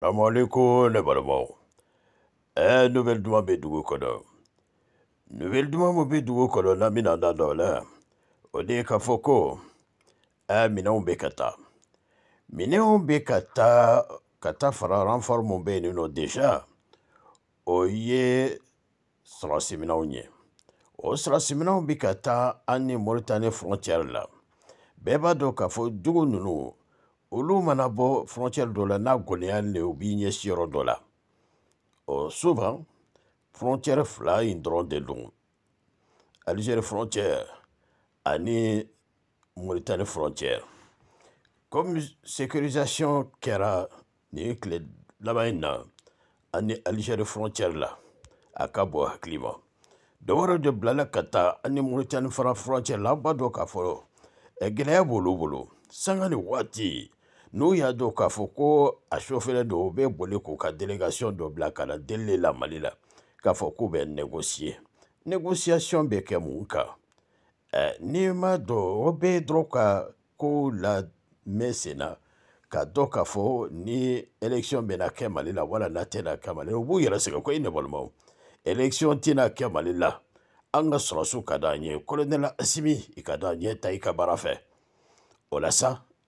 salaamaaleykum ne balamaw ɛɛ nobɛli duman bɛ dugu kɔnɔ nobɛli duman min bɛ dugu kɔnɔ n'an bɛna da dɔ la o de ye k'a fɔ ko ɛɛ minɛnw bɛ ka taa minɛnw bɛ ka taa ka taa fara ranfari min bɛ yen nin o ye sɔrɔsiminɛnw ye o sɔrɔsiminɛnw bɛ frontière là, bɛɛ b'a dɔn k'a fɔ olu mana bɔ frontière dɔ la n'a gɔnɛya de u b'i ɲɛsi yɔrɔ dɔ la ɔ souvent frontière fila in dɔrɔn de don algérie frontière ani mauritanie frontière comme sécurisation kɛra nin tile laban in na ani algérie frontière la a ka bɔ hakili ma dɔ wɛrɛ de bilala ka taa ani mauritanie fara frontière la an b'a dɔn k'a fɔ gɛlɛya b'olu bolo sanga ni waati n'u y'a dɔn k'a fɔ ko a sofɛrɛ dɔ u bɛ boli k'u ka délégation dɔ bila ka na delile la mali la k'a fɔ k'u bɛ négocier négociation bɛ kɛ mun kan eh, n'i ma dɔn o bɛ dɔrɔn ka kow la mɛn sen na ka dɔn k'a fɔ ni élection bɛna kɛ mali la wala n'a tɛna kɛ mali la u b'u yɛrɛ sɛgɛn ko i ne balimaw élection tɛna kɛ mali la an ka sɔrɔsiw ka d'an ye colonel asimi i ka d'an ɲɛ ta i ka baara fɛ o la sa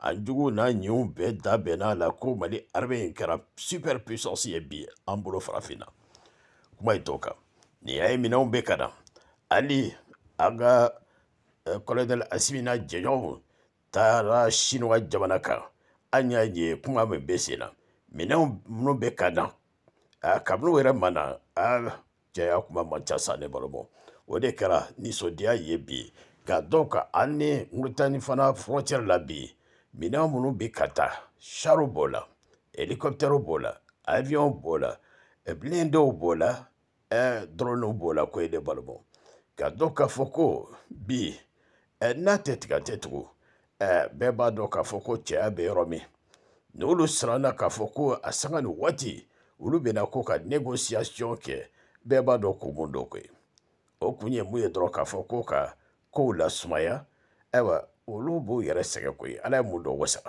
a jugu n'a ɲɛw bɛɛ da bɛnna a la ko mali arme in kɛra super puissance ye bi an bolo farafinna kuma ye tɔ kan nin y'a ye minɛnw bɛ ka na hali an ka colonel asimi n'a jɛɲɔgɔnw taara chinois jamana kan an y'a ye kuma min bɛ sen na minɛnw minnu bɛ ka na kabini o yɛrɛ ma na jaya kuma man ca sa ne balo bɔ o de kɛra nisɔndiya ye bi ka dɔw ka an ni mauritanie fana frontière la bi Minɛn minnu bɛ ka taa saro b'o la helicoptère b'o la avion b'o la eh, blindé b'o la eh, drone b'o la ko e de balimaw ka dɔn k'a fɔ ko bi eh, n'a tɛ tigɛ a tɛ tugu bɛɛ b'a dɔn k'a fɔ ko cɛya bɛ yɔrɔ min n'olu siranna k'a fɔ ko a sanga ni waati olu bɛna ko ka négociation kɛ bɛɛ b'a dɔn ko mun don koyi o kun ye mun ye dɔrɔn k'a fɔ ko ka kow lasumaya ayiwa olu b'u yɛrɛ sɛgɛn koyi ala ye mun dɔ wasa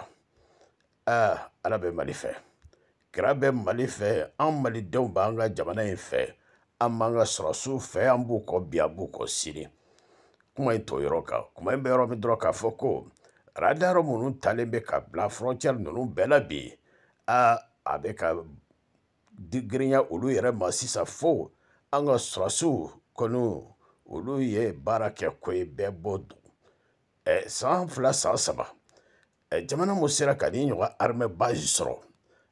aa ala bɛ mali fɛ kira bɛ mali fɛ an malidenw b'an ka jamana in fɛ an b'an ka sɔrɔsiw fɛ an b'u kɔ bi an b'u kɔ sini kuma in to yɔrɔ kan kuma in bɛ yɔrɔ min dɔrɔn k'a fɔ ko radar minnu talen bɛ ka bila frontière ninnu bɛɛ la bi aa a bɛ ka girinya olu yɛrɛ ma sisan fo an ka sɔrɔsiw kɔni olu ye baara kɛ ko ye bɛɛ bɔ san eh, fila san saba eh, jamana mun sera ka nin ɲɔgɔn armɛ bazi sɔrɔ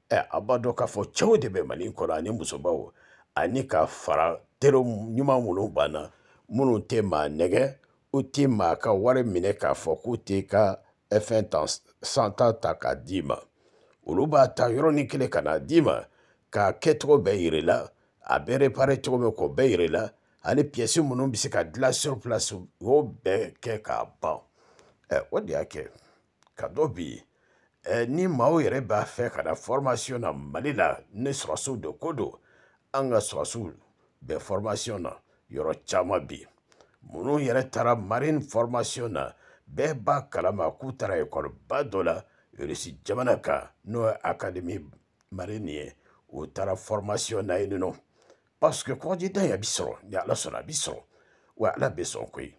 eh, a b'a dɔn k'a fɔ cɛw de bɛ mali kɔnɔ ani musobaw ani ka fara teriw ɲuman minnu banna minnu tɛ maa nɛgɛ u tɛ maa ka wari minɛ k'a fɔ k'u tɛ ka fɛn tan san tan ta k'a d'i ma olu b'a ta yɔrɔnin kelen ka n'a d'i ma k'a kɛcogo bɛɛ yira i la a bɛ repare cogo min k'o bɛɛ yira i la ani piyɛsi minnu bɛ se ka dilan sur place u y'o bɛɛ kɛ k'a ban o de y'a kɛ ka dɔ bi ni maaw yɛrɛ b'a fɛ ka na fɔrmasiyɔn na mali la ni sɔrɔsiw de ko don an ka sɔrɔsiw bɛ fɔrmasiyɔn na yɔrɔ caman bi minnu yɛrɛ taara marine fɔrmasiyɔn na bɛɛ b'a kalama k'u taara ekɔliba dɔ la irisi jamana kan n'o ye akademi marine ye u taara fɔrmasiyɔn na yen nɔ parce que kɔgɔjida in a bi sɔrɔ ni ala sɔnna a bi sɔrɔ wa ala bɛ sɔn koyi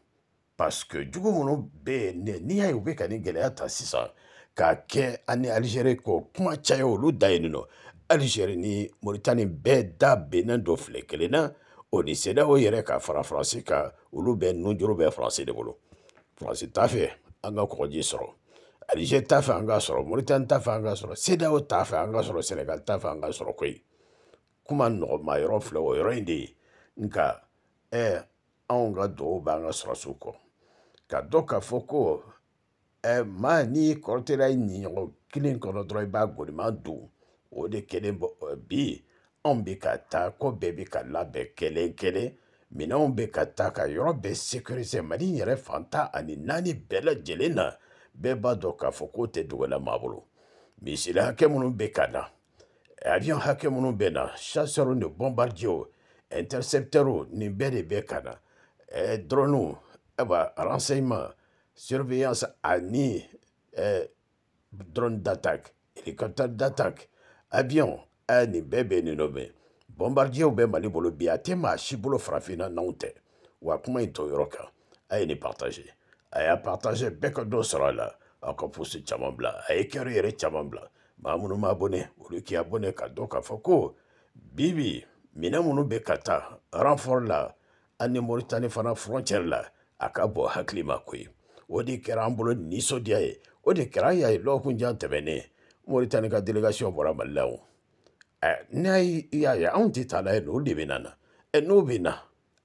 parce que jugu minnu bɛ yen n'i y'a ye u bɛ ka nin gɛlɛya ta sisan k'a kɛ ani alizeri kɔ kuma caya olu da yen nɔ alizeri ni moritani bɛɛ da bɛnnen dɔ filɛ kelen na o ni sedaw yɛrɛ ka fara faransi kan olu bɛɛ nujuru bɛ faransi de bolo faransi t'a fɛ an ka kɔgɔji sɔrɔ alizeri t'a fɛ an ka sɔrɔ moritani t'a fɛ an ka sɔrɔ sedaw t'a fɛ an ka sɔrɔ sɛnɛgali t'a fɛ an ka sɔrɔ koyi kuma nɔgɔma yɔrɔ filɛ o yɔrɔ in de ye nka ɛɛ anw ka dugawu b'an ka sɔrɔsiw kɔ ka dɔn k'a fɔ ko ɛ maa n'i kɔrɔtɛla i ɲiɲɔgɔn kelen kɔnɔ dɔrɔn i b'a goliman don o de kelen bɔ bi anw bɛ ka taa ko bɛɛ bɛ ka labɛn kelen kelen minɛnw bɛ ka taa ka yɔrɔ bɛɛ sécurisé mali yɛrɛ fantan ani naani bɛɛ lajɛlen na bɛɛ b'a dɔn k'a fɔ k'o tɛ dogo la maa bolo misiri hakɛ minnu bɛ ka na avion hakɛ minnu bɛ na chasseur ni bombardier intercepteur nin bɛɛ de bɛ ka na drone Eh ben, renseignement, surveillance ANI, euh, drone d'attaque, hélicoptère d'attaque, avion, ANI, bébé, nommé, bombardier ou bien mali le bia frafina si bolo farafina n'anw tɛ wa kuma tu to yɔrɔ partagé, a partagé, partage a y'a partage bɛɛ ka à sɔrɔ a la a m'a bɔnɛ olu k'i abɔnɛ ka k'a bibi mina mounou becata, renfort là, à ni moritani fana là. a ka bɔ hakili ma koyi o de kɛra an bolo nisɔndiya ye o de kɛra y'a ye lɔgɔkunjan tɛmɛnen moritani ka delegation bɔra mali la o n'a y'a ye anw tɛ taa n'a ye olu de bɛ na na n'o bɛ na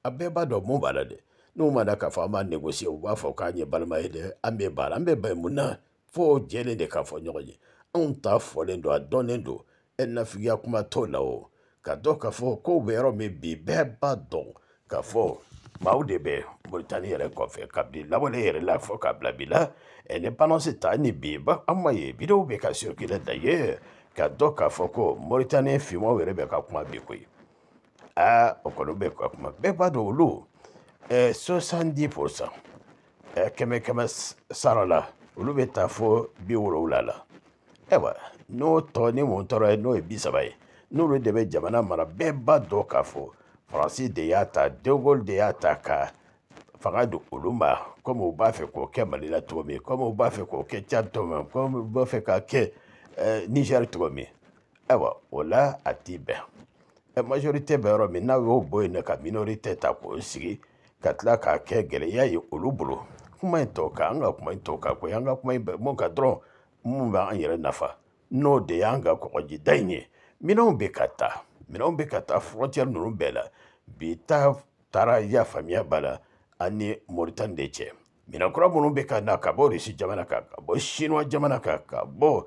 a bɛɛ b'a dɔn mun b'a la dɛ n'u ma na k'a fɔ an b'a négocier u b'a fɔ k'an ye balima ye dɛ an bɛ ba an bɛ ba mun na fo jɛlen de k'a fɔ ɲɔgɔn ye anw ta fɔlen don a dɔnnen don ɛ nafigiya kuma t'o la o ka dɔn k'a fɔ kow bɛ yɔrɔ min bi bɛɛ b'a dɔn k'a fɔ Maaw ah, de bɛ Moritani yɛrɛ kɔfɛ kabini lawale yɛrɛ la fɔ k'a bila bi la indépendance ta ni bi ba an ma ye bidenw bɛ ka circuler d'ailleurs ka dɔ k'a fɔ ko Moritani finmanw yɛrɛ bɛ ka kuma bi koyi aa o kɔni bɛ ka kuma bɛɛ b'a dɔn olu ɛɛ eh, soixante-dix pour cent ɛɛ eh, kɛmɛ kɛmɛ sara la olu bɛ taa fo bi wolonwula la ayiwa eh, n'o tɔ ni mun tɔɔrɔ ye n'o ye bi saba ye n'olu de bɛ jamana mara bɛɛ b'a dɔn k'a fɔ faransi de y'a ta dengol de y'a ta ka fanga di olu ma komi u b'a fɛ k'o kɛ mali la cogo min komi u b'a fɛ k'o kɛ cadi cogo min komi u b'a fɛ k'a kɛ nigɛri cogo min ayiwa o la a t'i bɛn majorite bɛ yɔrɔ min n'a y'o bɔ yen nɔ ka minorite ta k'o sigi ka tila k'a kɛ gɛlɛya ye olu bolo kuma in tɔw kan an ka kuma in tɔw kan koyi an ka kuma in bɛ mun kan dɔrɔn mun b'an yɛrɛ nafa n'o de y'an ka kɔkɔjida in ye minɛnw bɛ ka taa Minɛnw bɛ ka taa frontière ninnu bɛɛ la bi ta taara ya faamuya b'a la ani Moritani de cɛ minɛn kura minnu bɛ ka na ka bɔ Rusi jamana kan ka bɔ Chinois jamana kan ka bɔ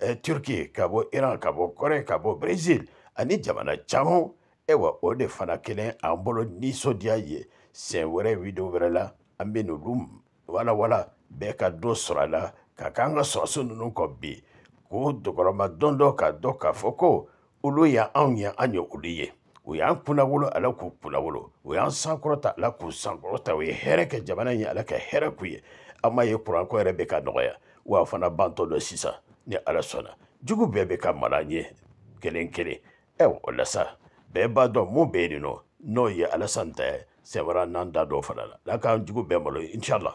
eh, Turki ka bɔ Iran ka bɔ Kɔrɛ ka bɔ Brésil ani jamana caman ayiwa o de fana kelen an bolo nisɔndiya ye sen wɛrɛ video wɛrɛ la an bɛ n'olu walawala bɛɛ ka dɔ sɔrɔ a la ka k'an ka sɔrɔsi ninnu kɔ bi k'o dɔgɔrɔma dɔn dɔ ka dɔn k'a fɔ ko olu y'an anw ye an ye olu ye u y'an kunnawolo ala k'u kunnawolo u y'an sankɔrɔta ala k'u sankɔrɔta u ye hɛrɛ kɛ jamana ye ala ka hɛrɛ k'u ye an m'a ye kuranko yɛrɛ bɛ ka nɔgɔya wa fana bantɔ dɔ sisan ni ala sɔnna jugu bɛɛ bɛ ka mara an ye kelen kelen ɛw o la sa bɛɛ b'a dɔn mun bɛ yen nɔ n'o ye alasan ta ye sɛbara n'an da dɔ fana la ala k'an jugu bɛɛ malo inshala